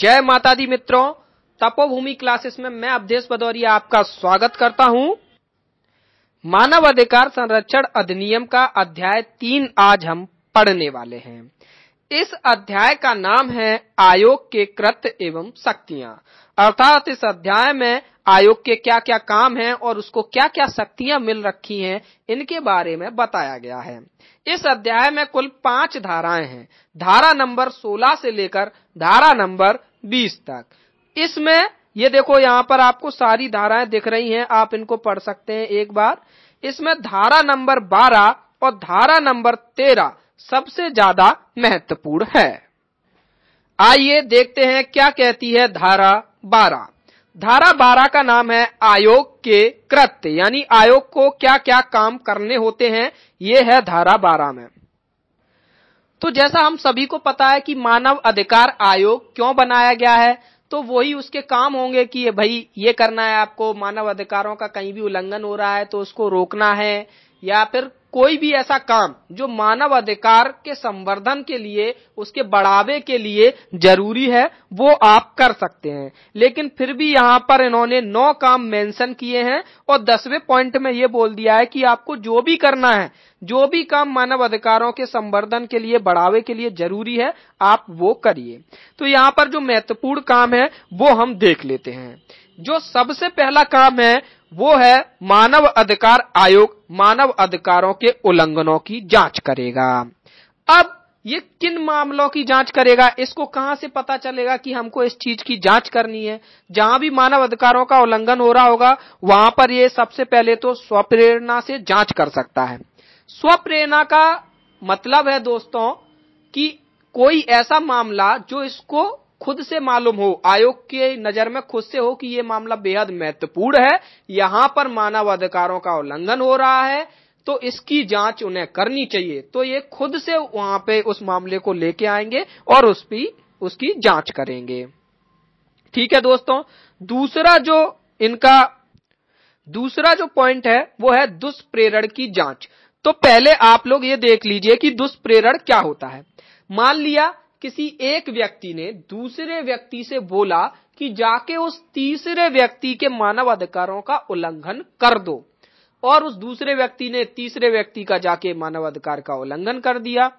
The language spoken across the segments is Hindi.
जय माता दी मित्रों तपोभूमि क्लासेस में मैं अवधेश भदौरिया आपका स्वागत करता हूं मानव अधिकार संरक्षण अधिनियम का अध्याय तीन आज हम पढ़ने वाले हैं इस अध्याय का नाम है आयोग के कृत्य एवं शक्तियां अर्थात इस अध्याय में आयोग के क्या क्या काम हैं और उसको क्या क्या शक्तियां मिल रखी हैं इनके बारे में बताया गया है इस अध्याय में कुल पांच धाराएं हैं धारा नंबर 16 से लेकर धारा नंबर 20 तक इसमें ये देखो यहाँ पर आपको सारी धाराएं दिख रही हैं आप इनको पढ़ सकते हैं एक बार इसमें धारा नंबर 12 और धारा नंबर 13 सबसे ज्यादा महत्वपूर्ण है आइए देखते हैं क्या कहती है धारा बारह धारा बारह का नाम है आयोग के कृत्य यानी आयोग को क्या क्या काम करने होते हैं ये है धारा बारह में तो जैसा हम सभी को पता है कि मानव अधिकार आयोग क्यों बनाया गया है तो वही उसके काम होंगे कि भाई ये करना है आपको मानव अधिकारों का कहीं भी उल्लंघन हो रहा है तो उसको रोकना है या फिर कोई भी ऐसा काम जो मानव अधिकार के संवर्धन के लिए उसके बढ़ावे के लिए जरूरी है वो आप कर सकते हैं लेकिन फिर भी यहाँ पर इन्होंने नौ काम मेंशन किए हैं और दसवें पॉइंट में ये बोल दिया है कि आपको जो भी करना है जो भी काम मानव अधिकारों के संवर्धन के लिए बढ़ावे के लिए जरूरी है आप वो करिए तो यहाँ पर जो महत्वपूर्ण काम है वो हम देख लेते हैं जो सबसे पहला काम है वो है मानव अधिकार आयोग मानव अधिकारों के उल्लंघनों की जांच करेगा अब ये किन मामलों की जांच करेगा इसको कहां से पता चलेगा कि हमको इस चीज की जांच करनी है जहां भी मानव अधिकारों का उल्लंघन हो रहा होगा वहां पर ये सबसे पहले तो स्वप्रेरणा से जांच कर सकता है स्वप्रेरणा का मतलब है दोस्तों कि कोई ऐसा मामला जो इसको खुद से मालूम हो आयोग के नजर में खुद से हो कि ये मामला बेहद महत्वपूर्ण है यहाँ पर मानव अधिकारों का उल्लंघन हो रहा है तो इसकी जांच उन्हें करनी चाहिए तो ये खुद से वहां पे उस मामले को लेके आएंगे और उस भी उसकी जांच करेंगे ठीक है दोस्तों दूसरा जो इनका दूसरा जो पॉइंट है वो है दुष्प्रेरण की जांच तो पहले आप लोग ये देख लीजिए कि दुष्प्रेरण क्या होता है मान लिया किसी एक व्यक्ति ने दूसरे व्यक्ति से बोला कि जाके उस तीसरे व्यक्ति के मानव अधिकारों का उल्लंघन कर दो और उस दूसरे व्यक्ति ने तीसरे व्यक्ति का जाके मानव अधिकार का उल्लंघन कर दिया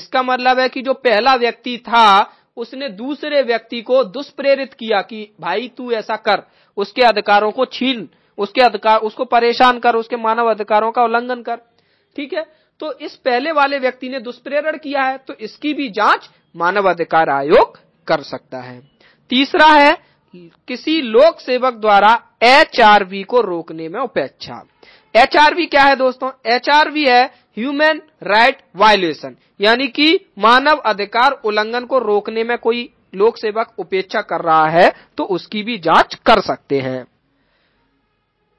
इसका मतलब है कि जो पहला व्यक्ति था उसने दूसरे व्यक्ति को दुष्प्रेरित किया कि भाई तू ऐसा कर उसके अधिकारों को छीन उसके अधिकार उसको परेशान कर उसके मानव अधिकारों का उल्लंघन कर ठीक है तो इस पहले वाले व्यक्ति ने दुष्प्रेरण किया है तो इसकी भी जांच मानवाधिकार आयोग कर सकता है तीसरा है किसी लोक सेवक द्वारा एच को रोकने में उपेक्षा एच क्या है दोस्तों एच है ह्यूमन राइट वायोलेशन यानी कि मानव अधिकार उल्लंघन को रोकने में कोई लोक सेवक उपेक्षा कर रहा है तो उसकी भी जांच कर सकते हैं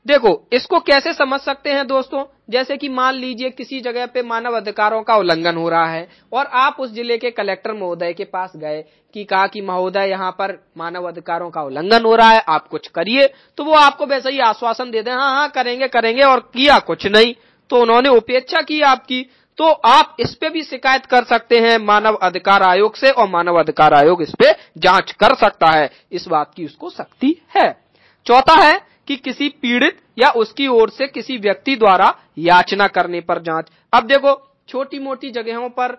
देखो इसको कैसे समझ सकते हैं दोस्तों जैसे कि मान लीजिए किसी जगह पे मानव अधिकारों का उल्लंघन हो रहा है और आप उस जिले के कलेक्टर महोदय के पास गए कि कहा कि महोदय यहाँ पर मानव अधिकारों का उल्लंघन हो रहा है आप कुछ करिए तो वो आपको वैसे ही आश्वासन दे दे हाँ हाँ करेंगे करेंगे और किया कुछ नहीं तो उन्होंने उपेक्षा की आपकी तो आप इस पे भी शिकायत कर सकते हैं मानव अधिकार आयोग से और मानव अधिकार आयोग इस पे जांच कर सकता है इस बात की उसको शक्ति है चौथा है कि किसी पीड़ित या उसकी ओर से किसी व्यक्ति द्वारा याचना करने पर जांच अब देखो छोटी मोटी जगहों पर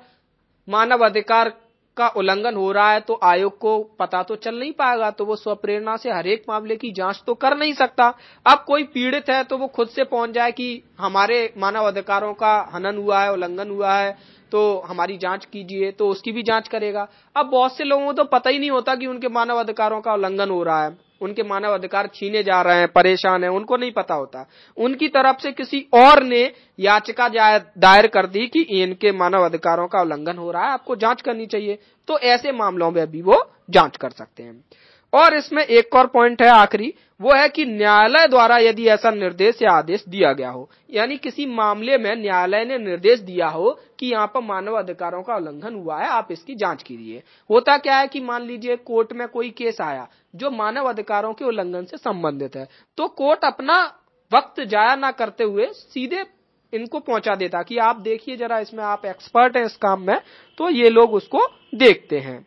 मानव अधिकार का उल्लंघन हो रहा है तो आयोग को पता तो चल नहीं पाएगा तो वो स्वप्रेरणा से हरेक मामले की जांच तो कर नहीं सकता अब कोई पीड़ित है तो वो खुद से पहुंच जाए कि हमारे मानव अधिकारों का हनन हुआ है उल्लंघन हुआ है तो हमारी जांच कीजिए तो उसकी भी जांच करेगा अब बहुत से लोगों को तो पता ही नहीं होता कि उनके मानव अधिकारों का उल्लंघन हो रहा है उनके मानव अधिकार छीने जा रहे हैं परेशान है उनको नहीं पता होता उनकी तरफ से किसी और ने याचिका दायर कर दी कि इनके मानव अधिकारों का उल्लंघन हो रहा है आपको जांच करनी चाहिए तो ऐसे मामलों में भी वो जांच कर सकते हैं और इसमें एक और पॉइंट है आखिरी वो है कि न्यायालय द्वारा यदि ऐसा निर्देश या आदेश दिया गया हो यानी किसी मामले में न्यायालय ने निर्देश दिया हो कि यहाँ पर मानव अधिकारों का उल्लंघन हुआ है आप इसकी जांच कीजिए होता क्या है कि मान लीजिए कोर्ट में कोई केस आया जो मानव अधिकारों के उल्लंघन से संबंधित है तो कोर्ट अपना वक्त जाया ना करते हुए सीधे इनको पहुंचा देता कि आप देखिए जरा इसमें आप एक्सपर्ट हैं इस काम में तो ये लोग उसको देखते हैं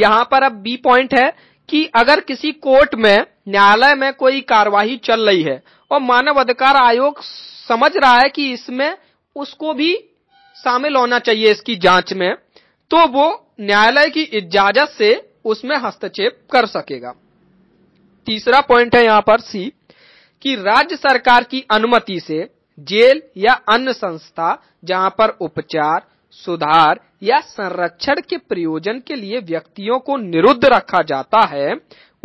यहां पर अब बी पॉइंट है कि अगर किसी कोर्ट में न्यायालय में कोई कार्यवाही चल रही है और मानव अधिकार आयोग समझ रहा है कि इसमें उसको भी शामिल होना चाहिए इसकी जांच में तो वो न्यायालय की इजाजत से उसमें हस्तक्षेप कर सकेगा तीसरा पॉइंट है यहां पर सी कि राज्य सरकार की अनुमति से जेल या अन्य संस्था जहां पर उपचार सुधार या संरक्षण के प्रयोजन के लिए व्यक्तियों को निरुद्ध रखा जाता है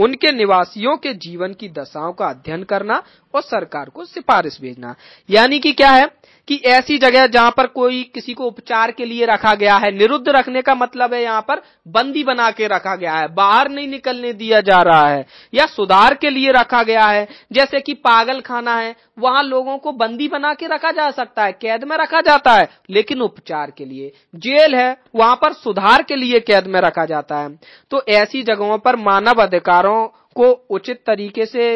उनके निवासियों के जीवन की दशाओं का अध्ययन करना और सरकार को सिफारिश भेजना यानी कि क्या है कि ऐसी जगह जहां पर कोई किसी को उपचार के लिए रखा गया है निरुद्ध रखने का मतलब है यहाँ पर बंदी बना के रखा गया है बाहर नहीं निकलने दिया जा रहा है या सुधार के लिए रखा गया है जैसे कि पागल खाना है वहां लोगों को बंदी बना के रखा जा सकता है कैद में रखा जाता है लेकिन उपचार के लिए जेल है वहां पर सुधार के लिए कैद में रखा जाता है तो ऐसी जगहों पर मानव अधिकारों को उचित तरीके से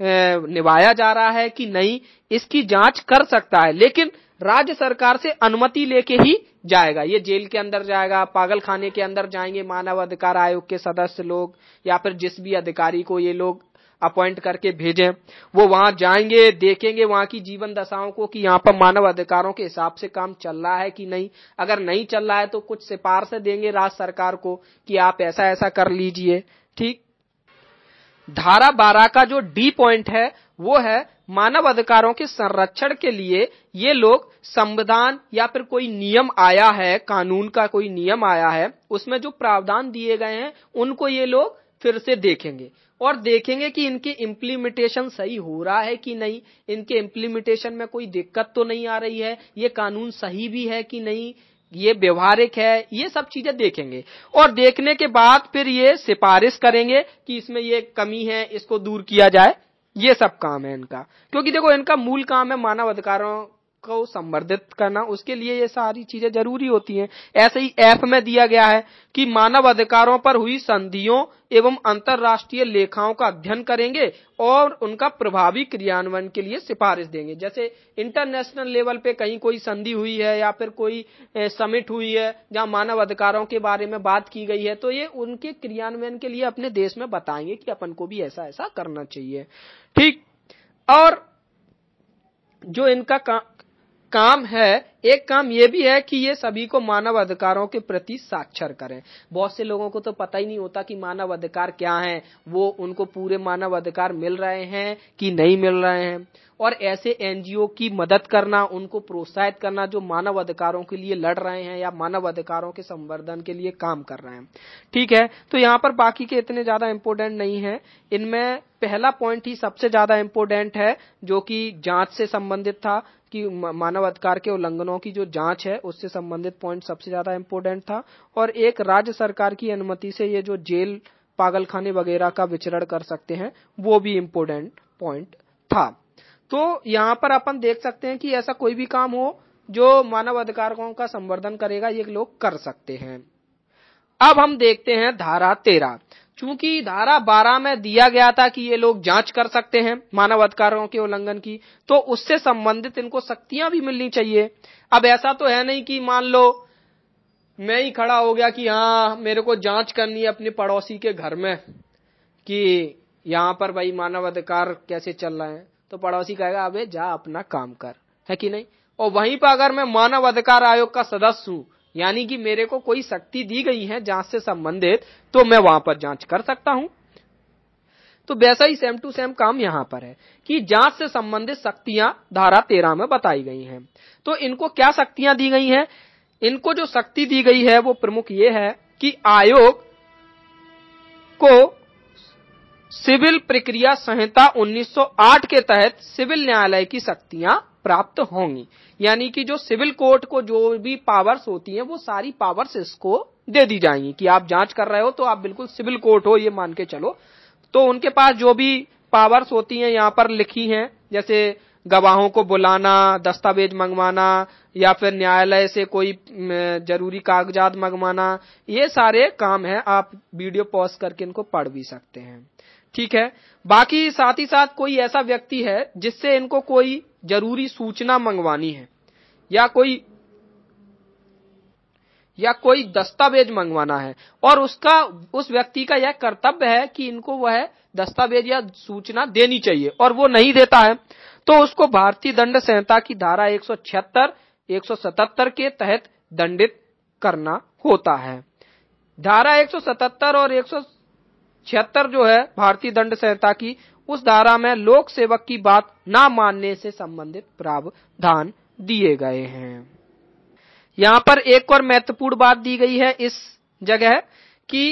निभाया जा रहा है कि नहीं इसकी जांच कर सकता है लेकिन राज्य सरकार से अनुमति लेके ही जाएगा ये जेल के अंदर जाएगा पागल खाने के अंदर जाएंगे मानव अधिकार आयोग के सदस्य लोग या फिर जिस भी अधिकारी को ये लोग अपॉइंट करके भेजे वो वहां जाएंगे देखेंगे वहां की जीवन दशाओं को कि यहाँ पर मानव अधिकारों के हिसाब से काम चल रहा है कि नहीं अगर नहीं चल रहा है तो कुछ सिफारसें देंगे राज्य सरकार को कि आप ऐसा ऐसा कर लीजिए ठीक धारा बारह का जो डी पॉइंट है वो है मानव अधिकारों के संरक्षण के लिए ये लोग संविधान या फिर कोई नियम आया है कानून का कोई नियम आया है उसमें जो प्रावधान दिए गए हैं उनको ये लोग फिर से देखेंगे और देखेंगे कि इनके इम्प्लीमेंटेशन सही हो रहा है कि नहीं इनके इम्प्लीमेंटेशन में कोई दिक्कत तो नहीं आ रही है ये कानून सही भी है कि नहीं ये व्यवहारिक है ये सब चीजें देखेंगे और देखने के बाद फिर ये सिफारिश करेंगे कि इसमें ये कमी है इसको दूर किया जाए ये सब काम है इनका क्योंकि देखो इनका मूल काम है मानव अधिकारों को संवर्धित करना उसके लिए ये सारी चीजें जरूरी होती हैं ऐसे ही एफ में दिया गया है कि मानव अधिकारों पर हुई संधियों एवं अंतरराष्ट्रीय लेखाओं का अध्ययन करेंगे और उनका प्रभावी क्रियान्वयन के लिए सिफारिश देंगे जैसे इंटरनेशनल लेवल पे कहीं कोई संधि हुई है या फिर कोई समिट हुई है जहां मानव अधिकारों के बारे में बात की गई है तो ये उनके क्रियान्वयन के लिए अपने देश में बताएंगे कि अपन को भी ऐसा ऐसा करना चाहिए ठीक और जो इनका काम है एक काम ये भी है कि ये सभी को मानव अधिकारों के प्रति साक्षर करें बहुत से लोगों को तो पता ही नहीं होता कि मानव अधिकार क्या है वो उनको पूरे मानव अधिकार मिल रहे हैं कि नहीं मिल रहे हैं और ऐसे एनजीओ की मदद करना उनको प्रोत्साहित करना जो मानव अधिकारों के लिए लड़ रहे हैं या मानव अधिकारों के संवर्धन के लिए काम कर रहे हैं ठीक है तो यहाँ पर बाकी के इतने ज्यादा इम्पोर्टेंट नहीं है इनमें पहला पॉइंट ही सबसे ज्यादा इम्पोर्टेंट है जो कि जांच से संबंधित था कि मानव अधिकार के उल्लंघनों की जो जांच है उससे संबंधित पॉइंट सबसे ज्यादा इम्पोर्टेंट था और एक राज्य सरकार की अनुमति से ये जो जेल पागलखाने वगैरह का विचरण कर सकते हैं वो भी इम्पोर्टेंट पॉइंट था तो यहाँ पर अपन देख सकते हैं कि ऐसा कोई भी काम हो जो मानव अधिकारों का संवर्धन करेगा ये लोग कर सकते हैं अब हम देखते हैं धारा तेरह चूंकि धारा बारह में दिया गया था कि ये लोग जांच कर सकते हैं मानव अधिकारों के उल्लंघन की तो उससे संबंधित इनको शक्तियां भी मिलनी चाहिए अब ऐसा तो है नहीं कि मान लो मैं ही खड़ा हो गया कि हाँ मेरे को जांच करनी है अपने पड़ोसी के घर में कि यहां पर भाई मानव अधिकार कैसे चल रहे हैं तो पड़ोसी कहेगा अबे जा अपना काम कर है कि नहीं और वहीं पर अगर मैं मानव अधिकार आयोग का सदस्य हूँ यानी कि मेरे को कोई शक्ति दी गई है जांच से संबंधित तो मैं वहां पर जांच कर सकता हूं तो वैसा ही सेम टू सेम काम यहाँ पर है कि जांच से संबंधित शक्तियां धारा तेरह में बताई गई हैं तो इनको क्या शक्तियां दी गई हैं इनको जो शक्ति दी गई है वो प्रमुख ये है कि आयोग को सिविल प्रक्रिया संहिता 1908 के तहत सिविल न्यायालय की शक्तियां प्राप्त होंगी यानी कि जो सिविल कोर्ट को जो भी पावर्स होती हैं वो सारी पावर्स इसको दे दी जाएंगी कि आप जांच कर रहे हो तो आप बिल्कुल सिविल कोर्ट हो ये मान के चलो तो उनके पास जो भी पावर्स होती हैं यहाँ पर लिखी हैं जैसे गवाहों को बुलाना दस्तावेज मंगवाना या फिर न्यायालय से कोई जरूरी कागजात मंगवाना ये सारे काम हैं आप वीडियो पॉज करके इनको पढ़ भी सकते हैं ठीक है बाकी साथ ही साथ कोई ऐसा व्यक्ति है जिससे इनको कोई जरूरी सूचना मंगवानी है या कोई या कोई दस्तावेज मंगवाना है और उसका उस व्यक्ति का यह कर्तव्य है कि इनको वह दस्तावेज या सूचना देनी चाहिए और वो नहीं देता है तो उसको भारतीय दंड संहिता की धारा 176, 177 के तहत दंडित करना होता है धारा 177 और छिहत्तर जो है भारतीय दंड संहिता की उस धारा में लोक सेवक की बात ना मानने से संबंधित प्रावधान दिए गए हैं यहाँ पर एक और महत्वपूर्ण बात दी गई है इस जगह कि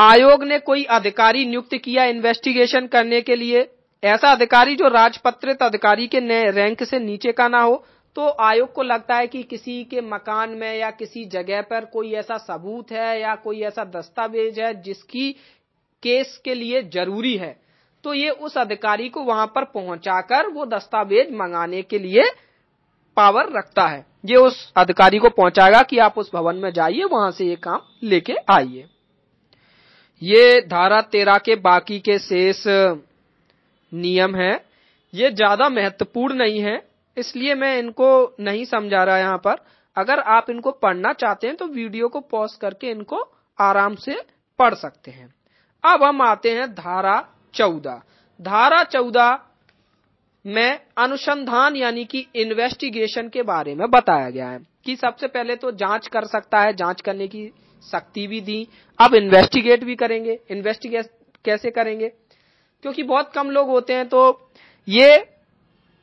आयोग ने कोई अधिकारी नियुक्त किया इन्वेस्टिगेशन करने के लिए ऐसा अधिकारी जो राजपत्रित अधिकारी के रैंक से नीचे का ना हो तो आयोग को लगता है कि किसी के मकान में या किसी जगह पर कोई ऐसा सबूत है या कोई ऐसा दस्तावेज है जिसकी केस के लिए जरूरी है तो ये उस अधिकारी को वहां पर पहुंचाकर वो दस्तावेज मंगाने के लिए पावर रखता है ये उस अधिकारी को पहुंचाएगा कि आप उस भवन में जाइए वहां से ये काम लेके आइए ये धारा तेरह के बाकी के शेष नियम है ये ज्यादा महत्वपूर्ण नहीं है इसलिए मैं इनको नहीं समझा रहा यहां पर अगर आप इनको पढ़ना चाहते हैं तो वीडियो को पॉज करके इनको आराम से पढ़ सकते हैं अब हम आते हैं धारा चौदह धारा चौदह में अनुसंधान यानी कि इन्वेस्टिगेशन के बारे में बताया गया है कि सबसे पहले तो जांच कर सकता है जांच करने की शक्ति भी दी अब इन्वेस्टिगेट भी करेंगे इन्वेस्टिगेट कैसे करेंगे क्योंकि बहुत कम लोग होते हैं तो ये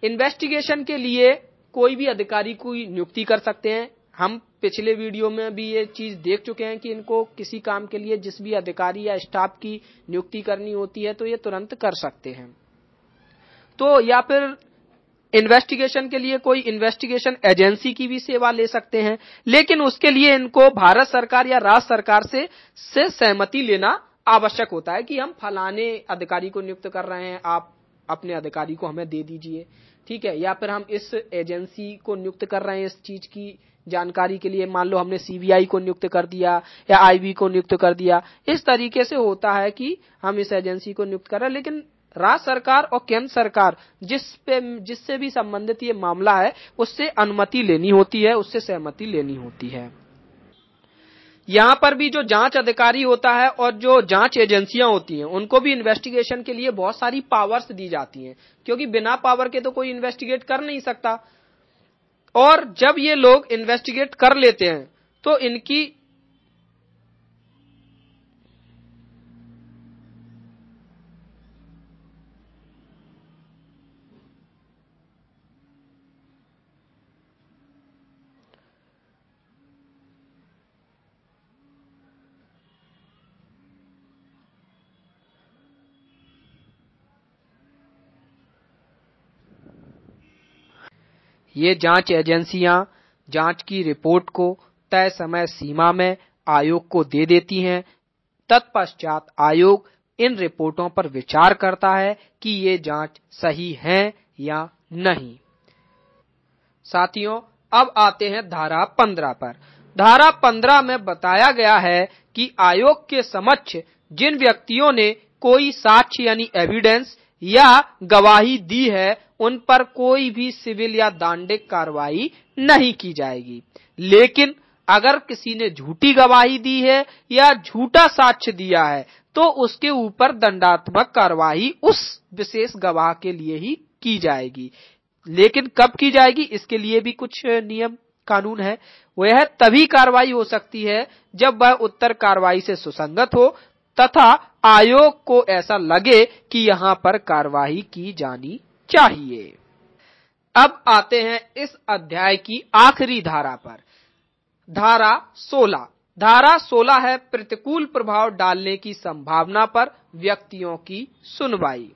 इन्वेस्टिगेशन के लिए कोई भी अधिकारी कोई नियुक्ति कर सकते हैं हम पिछले वीडियो में भी ये चीज देख चुके हैं कि इनको किसी काम के लिए जिस भी अधिकारी या स्टाफ की नियुक्ति करनी होती है तो ये तुरंत कर सकते हैं तो या फिर इन्वेस्टिगेशन के लिए कोई इन्वेस्टिगेशन एजेंसी की भी सेवा ले सकते हैं लेकिन उसके लिए इनको भारत सरकार या राज्य सरकार से से सहमति लेना आवश्यक होता है कि हम फलाने अधिकारी को नियुक्त कर रहे हैं आप अपने अधिकारी को हमें दे दीजिए ठीक है या फिर हम इस एजेंसी को नियुक्त कर रहे हैं इस चीज की जानकारी के लिए मान लो हमने सीबीआई को नियुक्त कर दिया या आईबी को नियुक्त कर दिया इस तरीके से होता है कि हम इस एजेंसी को नियुक्त कर रहे हैं लेकिन राज्य सरकार और केंद्र सरकार जिस पे जिससे भी संबंधित ये मामला है उससे अनुमति लेनी होती है उससे सहमति लेनी होती है यहाँ पर भी जो जांच अधिकारी होता है और जो जांच एजेंसियां होती हैं उनको भी इन्वेस्टिगेशन के लिए बहुत सारी पावर्स दी जाती हैं क्योंकि बिना पावर के तो कोई इन्वेस्टिगेट कर नहीं सकता और जब ये लोग इन्वेस्टिगेट कर लेते हैं तो इनकी ये जांच एजेंसियां जांच की रिपोर्ट को तय समय सीमा में आयोग को दे देती हैं तत्पश्चात आयोग इन रिपोर्टों पर विचार करता है कि ये जांच सही है या नहीं साथियों अब आते हैं धारा पंद्रह पर धारा पंद्रह में बताया गया है कि आयोग के समक्ष जिन व्यक्तियों ने कोई साक्ष्य यानी एविडेंस या गवाही दी है उन पर कोई भी सिविल या दांडिक कार्रवाई नहीं की जाएगी लेकिन अगर किसी ने झूठी गवाही दी है या झूठा साक्ष्य दिया है तो उसके ऊपर दंडात्मक कार्रवाई उस विशेष गवाह के लिए ही की जाएगी लेकिन कब की जाएगी इसके लिए भी कुछ नियम कानून है वह तभी कार्रवाई हो सकती है जब वह उत्तर कार्रवाई से सुसंगत हो तथा आयोग को ऐसा लगे कि यहां पर कार्रवाई की जानी चाहिए अब आते हैं इस अध्याय की आखिरी धारा पर धारा 16 धारा 16 है प्रतिकूल प्रभाव डालने की संभावना पर व्यक्तियों की सुनवाई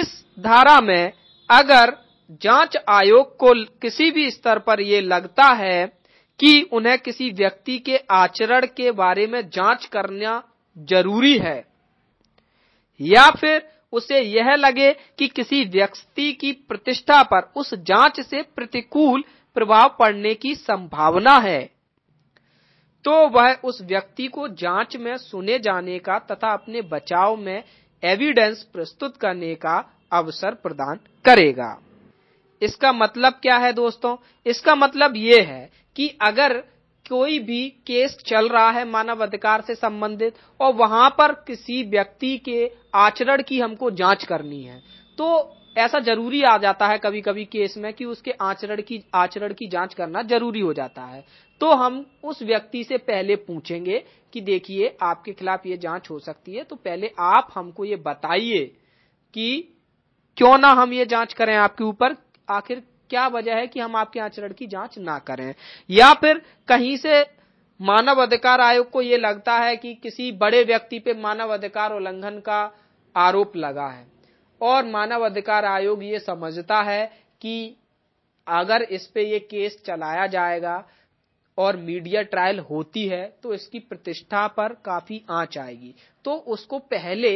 इस धारा में अगर जांच आयोग को किसी भी स्तर पर यह लगता है कि उन्हें किसी व्यक्ति के आचरण के बारे में जांच करना जरूरी है या फिर उसे यह लगे कि किसी व्यक्ति की प्रतिष्ठा पर उस जांच से प्रतिकूल प्रभाव पड़ने की संभावना है तो वह उस व्यक्ति को जांच में सुने जाने का तथा अपने बचाव में एविडेंस प्रस्तुत करने का अवसर प्रदान करेगा इसका मतलब क्या है दोस्तों इसका मतलब ये है कि अगर कोई भी केस चल रहा है मानवाधिकार से संबंधित और वहां पर किसी व्यक्ति के आचरण की हमको जांच करनी है तो ऐसा जरूरी आ जाता है कभी कभी केस में कि उसके आचरण की आचरण की जांच करना जरूरी हो जाता है तो हम उस व्यक्ति से पहले पूछेंगे कि देखिए आपके खिलाफ ये जांच हो सकती है तो पहले आप हमको ये बताइए कि क्यों ना हम ये जांच करें आपके ऊपर आखिर क्या वजह है कि हम आपके आचरण की जांच ना करें या फिर कहीं से मानव अधिकार आयोग को यह लगता है कि किसी बड़े व्यक्ति पे मानव अधिकार उल्लंघन का आरोप लगा है और मानव अधिकार आयोग ये समझता है कि अगर इस पे ये केस चलाया जाएगा और मीडिया ट्रायल होती है तो इसकी प्रतिष्ठा पर काफी आंच आएगी तो उसको पहले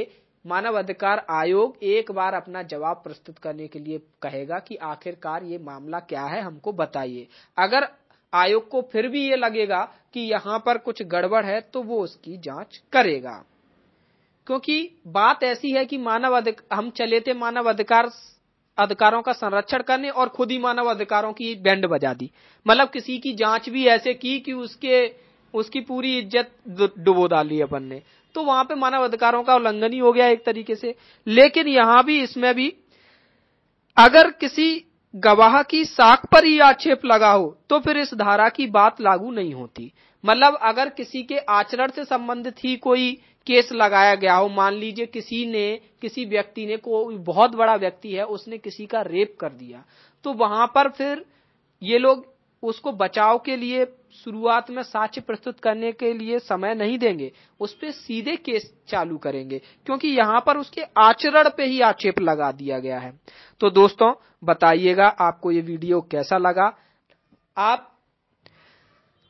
मानव अधिकार आयोग एक बार अपना जवाब प्रस्तुत करने के लिए कहेगा कि आखिरकार ये मामला क्या है हमको बताइए अगर आयोग को फिर भी ये लगेगा कि यहाँ पर कुछ गड़बड़ है तो वो उसकी जांच करेगा क्योंकि बात ऐसी है कि मानव अधिकार हम चले थे मानव अधिकार अधिकारों का संरक्षण करने और खुद ही मानव अधिकारों की बैंड बजा दी मतलब किसी की जांच भी ऐसे की कि उसके उसकी पूरी इज्जत डुबो डाली अपन ने तो वहां पे मानव अधिकारों का उल्लंघन ही हो गया एक तरीके से लेकिन यहां भी इसमें भी अगर किसी गवाह की साख पर ही आक्षेप लगा हो तो फिर इस धारा की बात लागू नहीं होती मतलब अगर किसी के आचरण से संबंधित ही कोई केस लगाया गया हो मान लीजिए किसी ने किसी व्यक्ति ने कोई बहुत बड़ा व्यक्ति है उसने किसी का रेप कर दिया तो वहां पर फिर ये लोग उसको बचाव के लिए शुरुआत में साक्ष्य प्रस्तुत करने के लिए समय नहीं देंगे उस पर सीधे केस चालू करेंगे क्योंकि यहाँ पर उसके आचरण पे ही आक्षेप लगा दिया गया है तो दोस्तों बताइएगा आपको ये वीडियो कैसा लगा आप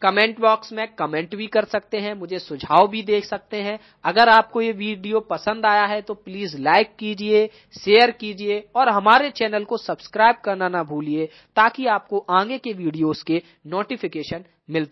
कमेंट बॉक्स में कमेंट भी कर सकते हैं मुझे सुझाव भी दे सकते हैं अगर आपको ये वीडियो पसंद आया है तो प्लीज लाइक कीजिए शेयर कीजिए और हमारे चैनल को सब्सक्राइब करना ना भूलिए ताकि आपको आगे के वीडियोस के नोटिफिकेशन